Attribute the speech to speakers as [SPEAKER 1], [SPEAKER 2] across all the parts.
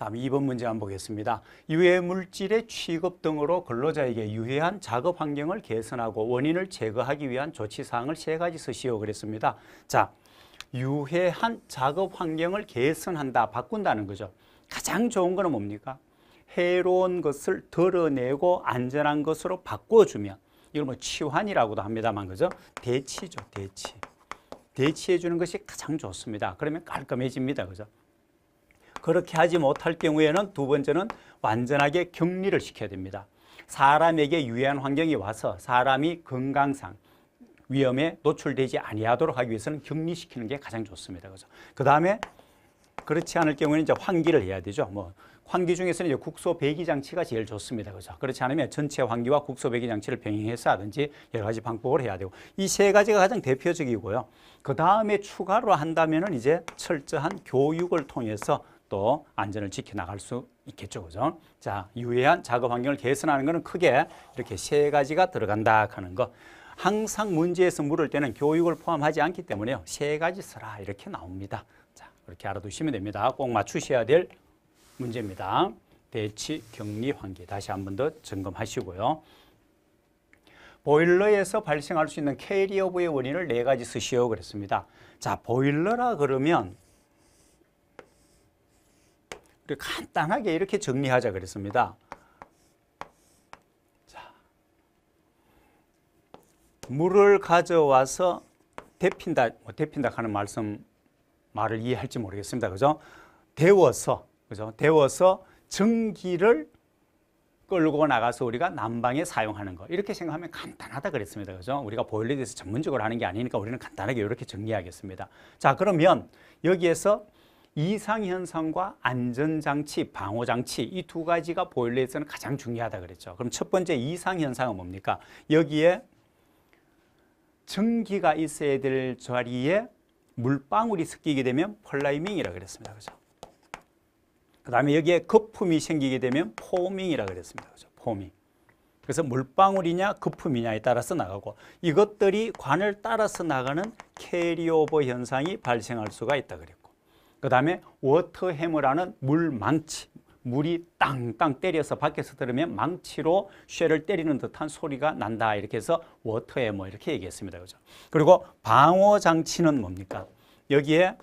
[SPEAKER 1] 다음 2번 문제 한번 보겠습니다. 유해 물질의 취급 등으로 근로자에게 유해한 작업 환경을 개선하고 원인을 제거하기 위한 조치사항을 세 가지 쓰시오 그랬습니다. 자, 유해한 작업 환경을 개선한다, 바꾼다는 거죠. 가장 좋은 거는 뭡니까? 해로운 것을 드러내고 안전한 것으로 바꿔주면 이걸 뭐 치환이라고도 합니다만 그죠? 대치죠, 대치. 대치해 주는 것이 가장 좋습니다. 그러면 깔끔해집니다. 그죠? 그렇게 하지 못할 경우에는 두 번째는 완전하게 격리를 시켜야 됩니다. 사람에게 유해한 환경이 와서 사람이 건강상 위험에 노출되지 아니하도록 하기 위해서는 격리시키는 게 가장 좋습니다. 그죠? 그 다음에 그렇지 않을 경우에는 이제 환기를 해야 되죠. 뭐 환기 중에서는 이제 국소 배기 장치가 제일 좋습니다. 그죠? 그렇지 않으면 전체 환기와 국소 배기 장치를 병행해서 하든지 여러 가지 방법을 해야 되고 이 세 가지가 가장 대표적이고요. 그 다음에 추가로 한다면은 이제 철저한 교육을 통해서 또 안전을 지켜나갈 수 있겠죠. 그죠? 자, 유해한 작업 환경을 개선하는 것은 크게 이렇게 세 가지가 들어간다 하는 것. 항상 문제에서 물을 때는 교육을 포함하지 않기 때문에요. 세 가지 쓰라 이렇게 나옵니다. 자, 그렇게 알아두시면 됩니다. 꼭 맞추셔야 될 문제입니다. 대치 격리 환기 다시 한 번 더 점검하시고요. 보일러에서 발생할 수 있는 캐리어부의 원인을 네 가지 쓰시오 그랬습니다. 자, 보일러라 그러면 그 간단하게 이렇게 정리하자 그랬습니다. 자, 물을 가져와서 데핀다, 뭐 데핀다 하는 말씀 말을 이해할지 모르겠습니다. 그죠? 데워서, 그죠? 데워서 전기를 끌고 나가서 우리가 난방에 사용하는 거 이렇게 생각하면 간단하다 그랬습니다. 그죠? 우리가 보일러에 대해서 전문적으로 하는 게 아니니까 우리는 간단하게 이렇게 정리하겠습니다. 자, 그러면 여기에서 이상현상과 안전장치, 방호장치 이 두 가지가 보일러에서는 가장 중요하다 그랬죠. 그럼 첫 번째 이상현상은 뭡니까? 여기에 전기가 있어야 될 자리에 물방울이 섞이게 되면 폴라이밍이라고 그랬습니다. 그죠? 그 다음에 여기에 거품이 생기게 되면 포밍이라고 그랬습니다. 그죠? 포밍. 그래서 물방울이냐 거품이냐에 따라서 나가고 이것들이 관을 따라서 나가는 캐리오버 현상이 발생할 수가 있다 그래요. 그 다음에 워터헤머라는 물망치 물이 땅땅 때려서 밖에서 들으면 망치로 쇠를 때리는 듯한 소리가 난다 이렇게 해서 워터헤머 이렇게 얘기했습니다 그죠 그리고 방어장치는 뭡니까 여기에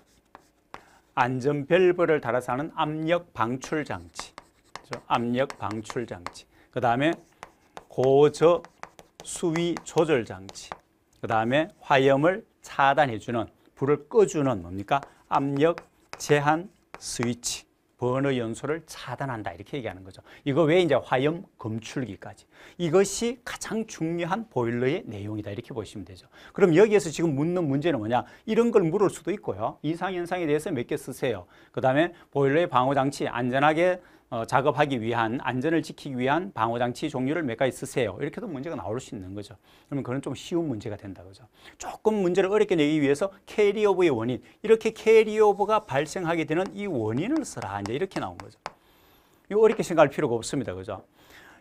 [SPEAKER 1] 안전벨브를 달아서 하는 압력 방출 장치 압력 방출 장치 그 다음에 고저 수위 조절 장치 그 다음에 화염을 차단해주는 불을 꺼주는 뭡니까 압력 제한 스위치 번호 연소를 차단한다 이렇게 얘기하는 거죠. 이거 왜 이제 화염 검출기까지 이것이 가장 중요한 보일러의 내용이다 이렇게 보시면 되죠. 그럼 여기에서 지금 묻는 문제는 뭐냐 이런 걸 물을 수도 있고요. 이상 현상에 대해서 몇 개 쓰세요. 그 다음에 보일러의 방호 장치 안전하게 어, 작업하기 위한 안전을 지키기 위한 방어장치 종류를 몇 가지 쓰세요 이렇게도 문제가 나올 수 있는 거죠 그러면 그건 좀 쉬운 문제가 된다 그죠 조금 문제를 어렵게 내기 위해서 캐리오버의 원인 이렇게 캐리오버가 발생하게 되는 이 원인을 쓰라 이제 이렇게 나온 거죠 이 어렵게 생각할 필요가 없습니다 그죠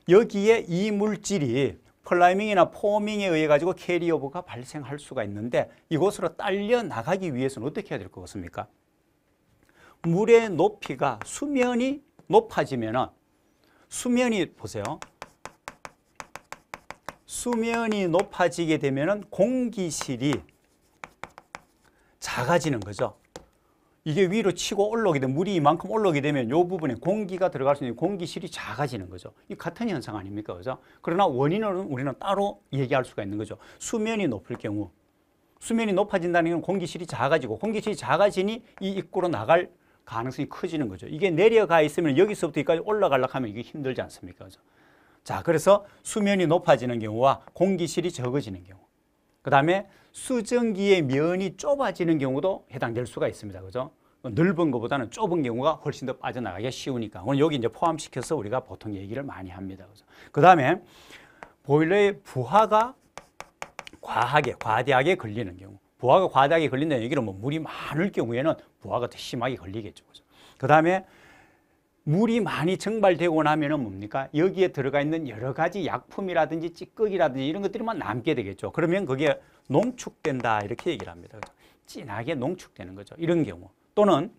[SPEAKER 1] 여기에 이 물질이 클라이밍이나 포밍에 의해 가지고 캐리오버가 발생할 수가 있는데 이곳으로 딸려 나가기 위해서는 어떻게 해야 될 것 같습니까? 물의 높이가 수면이 높아지면 수면이 보세요. 수면이 높아지게 되면 공기실이 작아지는 거죠. 이게 위로 치고 올라오게 되면 물이 이만큼 올라오게 되면 이 부분에 공기가 들어갈 수 있는 공기실이 작아지는 거죠. 이 같은 현상 아닙니까? 그죠? 그러나 원인은 우리는 따로 얘기할 수가 있는 거죠. 수면이 높을 경우 수면이 높아진다는 건 공기실이 작아지고 공기실이 작아지니 이 입구로 나갈 가능성이 커지는 거죠. 이게 내려가 있으면 여기서부터 여기까지 올라가려 하면 이게 힘들지 않습니까? 그죠? 자, 그래서 수면이 높아지는 경우와 공기실이 적어지는 경우. 그 다음에 수증기의 면이 좁아지는 경우도 해당될 수가 있습니다. 그죠? 넓은 것보다는 좁은 경우가 훨씬 더 빠져나가기가 쉬우니까. 오늘 여기 이제 포함시켜서 우리가 보통 얘기를 많이 합니다. 그죠? 그 다음에 보일러의 부하가 과하게, 과대하게 걸리는 경우. 부하가 과다하게 걸린다는 얘기는 뭐 물이 많을 경우에는 부하가 더 심하게 걸리겠죠. 그 다음에 물이 많이 증발되고 나면은 뭡니까? 여기에 들어가 있는 여러 가지 약품이라든지 찌꺼기라든지 이런 것들이 만 남게 되겠죠. 그러면 그게 농축된다 이렇게 얘기를 합니다. 진하게 농축되는 거죠. 이런 경우 또는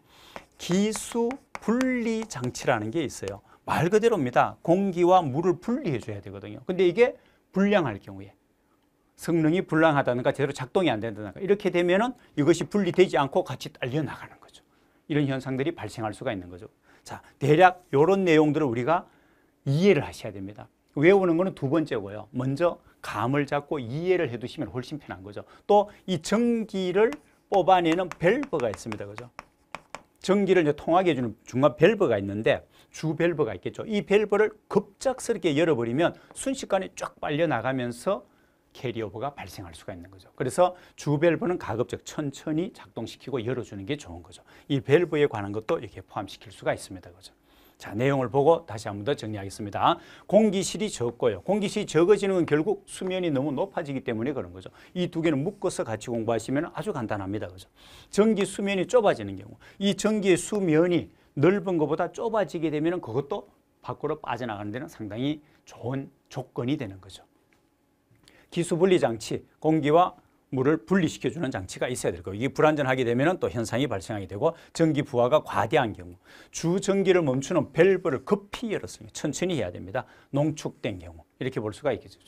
[SPEAKER 1] 기수 분리 장치라는 게 있어요. 말 그대로입니다. 공기와 물을 분리해 줘야 되거든요. 근데 이게 불량할 경우에 성능이 불량하다든가 제대로 작동이 안 된다든가 이렇게 되면은 이것이 분리되지 않고 같이 딸려 나가는 거죠. 이런 현상들이 발생할 수가 있는 거죠. 자, 대략 이런 내용들을 우리가 이해를 하셔야 됩니다. 외우는 거는 두 번째고요. 먼저 감을 잡고 이해를 해 두시면 훨씬 편한 거죠. 또 이 전기를 뽑아내는 밸브가 있습니다. 그죠? 전기를 이제 통하게 해주는 중간 밸브가 있는데 주 밸브가 있겠죠. 이 밸브를 급작스럽게 열어버리면 순식간에 쫙 빨려 나가면서 캐리오버가 발생할 수가 있는 거죠. 그래서 주밸브는 가급적 천천히 작동시키고 열어주는 게 좋은 거죠. 이 밸브에 관한 것도 이렇게 포함시킬 수가 있습니다. 그죠? 자, 내용을 보고 다시 한 번 더 정리하겠습니다. 공기실이 적고요. 공기실이 적어지는 건 결국 수면이 너무 높아지기 때문에 그런 거죠. 이 두 개는 묶어서 같이 공부하시면 아주 간단합니다. 그죠? 전기 수면이 좁아지는 경우, 이 전기의 수면이 넓은 것보다 좁아지게 되면 그것도 밖으로 빠져나가는 데는 상당히 좋은 조건이 되는 거죠. 기수분리장치, 공기와 물을 분리시켜주는 장치가 있어야 될 거예요. 이게 불안전하게 되면 또 현상이 발생하게 되고 전기 부하가 과대한 경우 주전기를 멈추는 밸브를 급히 열었으니 천천히 해야 됩니다. 농축된 경우 이렇게 볼 수가 있겠죠.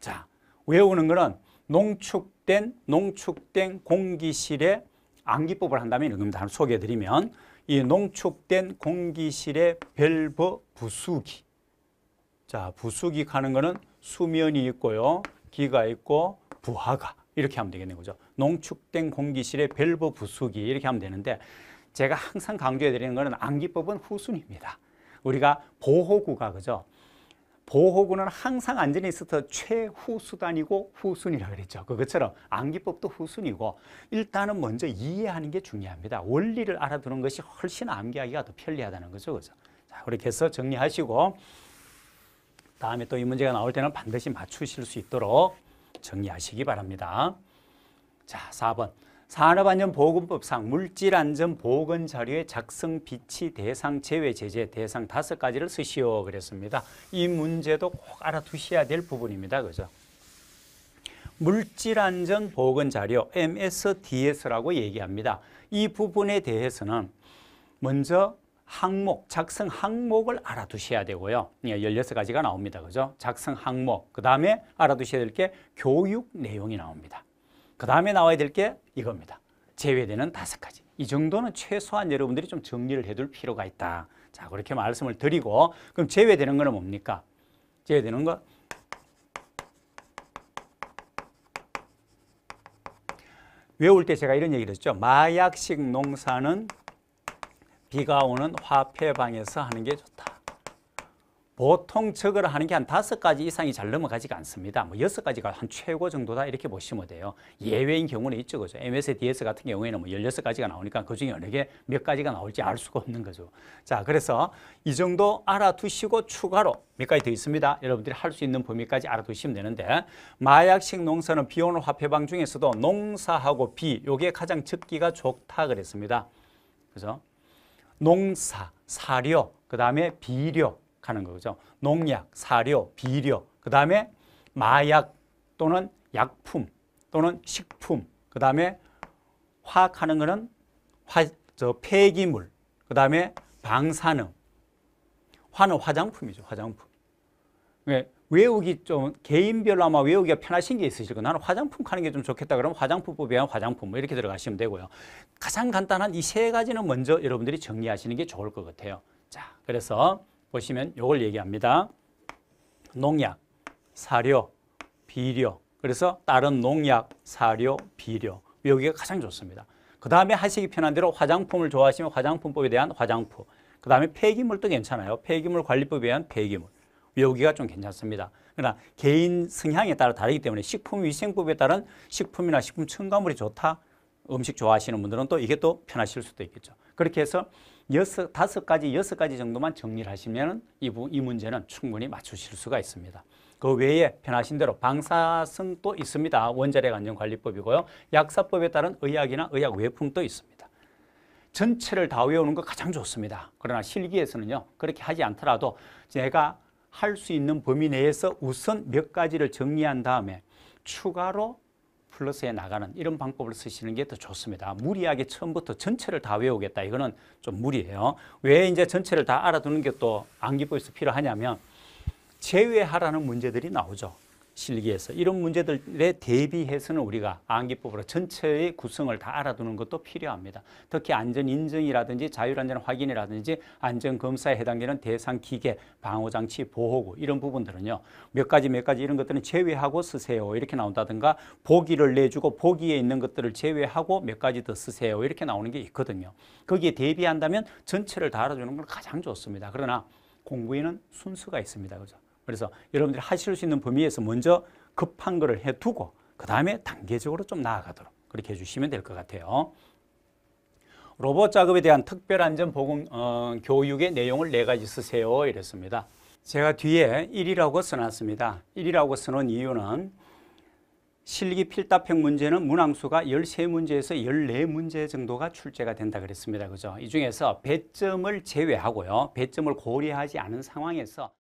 [SPEAKER 1] 자 외우는 거는 농축된 농축된 공기실에 암기법을 한다면 이런 겁니다. 소개해드리면 이 농축된 공기실의 밸브 부수기 자 부수기 하는 거는 수면이 있고요. 기가 있고 부하가 이렇게 하면 되겠는 거죠. 농축된 공기실의 밸브 부수기 이렇게 하면 되는데 제가 항상 강조해 드리는 거는 암기법은 후순입니다. 우리가 보호구가 그죠? 보호구는 항상 안전리스트 최후 수단이고 후순이라고 그랬죠. 그것처럼 암기법도 후순이고 일단은 먼저 이해하는 게 중요합니다. 원리를 알아두는 것이 훨씬 암기하기가 더 편리하다는 거죠. 그죠? 자, 그렇게 해서 정리하시고 다음에 또 이 문제가 나올 때는 반드시 맞추실 수 있도록 정리하시기 바랍니다. 자, 4번. 산업안전보건법상 물질안전보건자료의 작성 비치 대상 제외 제재 대상 다섯 가지를 쓰시오 그랬습니다. 이 문제도 꼭 알아두셔야 될 부분입니다. 그죠? 물질안전보건자료 MSDS라고 얘기합니다. 이 부분에 대해서는 먼저 항목, 작성 항목을 알아두셔야 되고요. 16가지가 예, 나옵니다. 그죠? 작성 항목. 그 다음에 알아두셔야 될 게 교육 내용이 나옵니다. 그 다음에 나와야 될 게 이겁니다. 제외되는 다섯 가지. 이 정도는 최소한 여러분들이 좀 정리를 해둘 필요가 있다. 자, 그렇게 말씀을 드리고, 그럼 제외되는 거는 뭡니까? 제외되는 거? 외울 때 제가 이런 얘기를 했죠. 마약식 농사는 비가 오는 화폐방에서 하는 게 좋다. 보통 뭐 척을 하는 게 한 다섯 가지 이상이 잘 넘어가지가 않습니다. 뭐 여섯 가지가 한 최고 정도다 이렇게 보시면 돼요. 예외인 경우는 있죠. 그죠? MSDS 같은 경우에는 뭐 16가지가 나오니까 그 중에 어느 게몇 가지가 나올지 알 수가 없는 거죠. 자, 그래서 이 정도 알아두시고 추가로 몇 가지 더 있습니다. 여러분들이 할 수 있는 범위까지 알아두시면 되는데 마약식 농사는 비오는 화폐방 중에서도 농사하고 비 요게 가장 적기가 좋다 그랬습니다. 그죠? 농사, 사료, 그 다음에 비료 하는 거죠. 농약, 사료, 비료, 그 다음에 마약 또는 약품 또는 식품, 그 다음에 화학하는 거는 화, 저 폐기물, 그 다음에 방사능, 화는 화장품이죠. 화장품. 외우기 좀 개인별로 아마 외우기가 편하신 게 있으실 거예요. 나는 화장품 가는 게 좀 좋겠다 그러면 화장품법에 의한 화장품 뭐 이렇게 들어가시면 되고요. 가장 간단한 이 세 가지는 먼저 여러분들이 정리하시는 게 좋을 것 같아요. 자, 그래서 보시면 이걸 얘기합니다. 농약, 사료, 비료. 그래서 다른 농약, 사료, 비료. 외우기가 가장 좋습니다. 그 다음에 하시기 편한 대로 화장품을 좋아하시면 화장품법에 대한 화장품. 그 다음에 폐기물도 괜찮아요. 폐기물 관리법에 의한 폐기물. 여기가 좀 괜찮습니다. 그러나 개인 성향에 따라 다르기 때문에 식품위생법에 따른 식품이나 식품 첨가물이 좋다. 음식 좋아하시는 분들은 또 이게 또 편하실 수도 있겠죠. 그렇게 해서 여섯, 다섯 가지, 여섯 가지 정도만 정리를 하시면 이, 이 문제는 충분히 맞추실 수가 있습니다. 그 외에 편하신 대로 방사성도 있습니다. 원자력 안전관리법이고요. 약사법에 따른 의약이나 의약 외품도 있습니다. 전체를 다 외우는 거 가장 좋습니다. 그러나 실기에서는요. 그렇게 하지 않더라도 제가 할수 있는 범위 내에서 우선 몇 가지를 정리한 다음에 추가로 플러스에 나가는 이런 방법을 쓰시는 게 더 좋습니다. 무리하게 처음부터 전체를 다 외우겠다. 이거는 좀 무리예요. 왜 이제 전체를 다 알아두는 게또 암기법에서 필요하냐면 제외하라는 문제들이 나오죠. 실기에서 이런 문제들에 대비해서는 우리가 암기법으로 전체의 구성을 다 알아두는 것도 필요합니다. 특히 안전인증이라든지 자율안전 확인이라든지 안전검사에 해당되는 대상기계, 방호장치, 보호구 이런 부분들은요. 몇 가지 몇 가지 이런 것들은 제외하고 쓰세요. 이렇게 나온다든가 보기를 내주고 보기에 있는 것들을 제외하고 몇 가지 더 쓰세요. 이렇게 나오는 게 있거든요. 거기에 대비한다면 전체를 다 알아주는 건 가장 좋습니다. 그러나 공부에는 순수가 있습니다. 그죠? 그래서 여러분들이 하실 수 있는 범위에서 먼저 급한 거를 해두고 그 다음에 단계적으로 좀 나아가도록 그렇게 해주시면 될 것 같아요. 로봇 작업에 대한 특별안전보건 어, 교육의 내용을 네 가지 쓰세요 이랬습니다. 제가 뒤에 1이라고 써놨습니다. 1이라고 쓰는 이유는 실기 필답형 문제는 문항수가 13문제에서 14문제 정도가 출제가 된다 그랬습니다. 그죠? 이 중에서 배점을 제외하고요. 배점을 고려하지 않은 상황에서